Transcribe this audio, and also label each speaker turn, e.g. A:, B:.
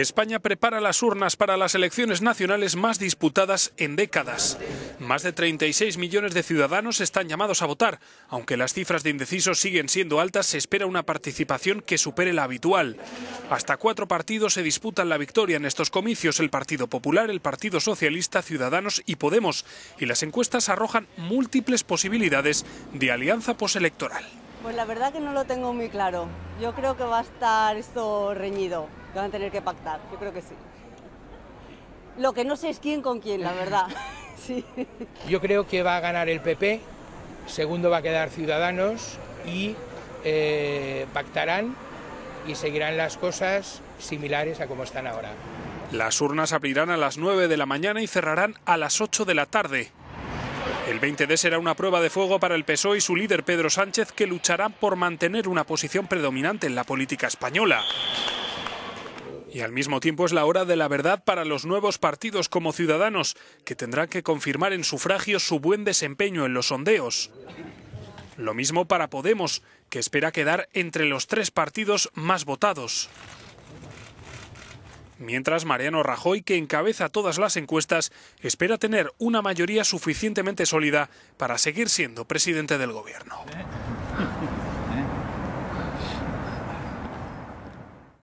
A: España prepara las urnas para las elecciones nacionales más disputadas en décadas. Más de 36 millones de ciudadanos están llamados a votar. Aunque las cifras de indecisos siguen siendo altas, se espera una participación que supere la habitual. Hasta cuatro partidos se disputan la victoria en estos comicios, el Partido Popular, el Partido Socialista, Ciudadanos y Podemos, y las encuestas arrojan múltiples posibilidades de alianza postelectoral.
B: Pues la verdad que no lo tengo muy claro. Yo creo que va a estar esto reñido, que van a tener que pactar, yo creo que sí. Lo que no sé es quién con quién, la verdad.
C: Yo creo que va a ganar el PP, segundo va a quedar Ciudadanos y eh, pactarán y seguirán las cosas similares a como están ahora.
A: Las urnas abrirán a las 9 de la mañana y cerrarán a las 8 de la tarde. El 20D será una prueba de fuego para el PSOE y su líder Pedro Sánchez, que luchará por mantener una posición predominante en la política española. Y al mismo tiempo es la hora de la verdad para los nuevos partidos como ciudadanos, que tendrán que confirmar en sufragio su buen desempeño en los sondeos. Lo mismo para Podemos, que espera quedar entre los tres partidos más votados. Mientras, Mariano Rajoy, que encabeza todas las encuestas, espera tener una mayoría suficientemente sólida para seguir siendo presidente del gobierno.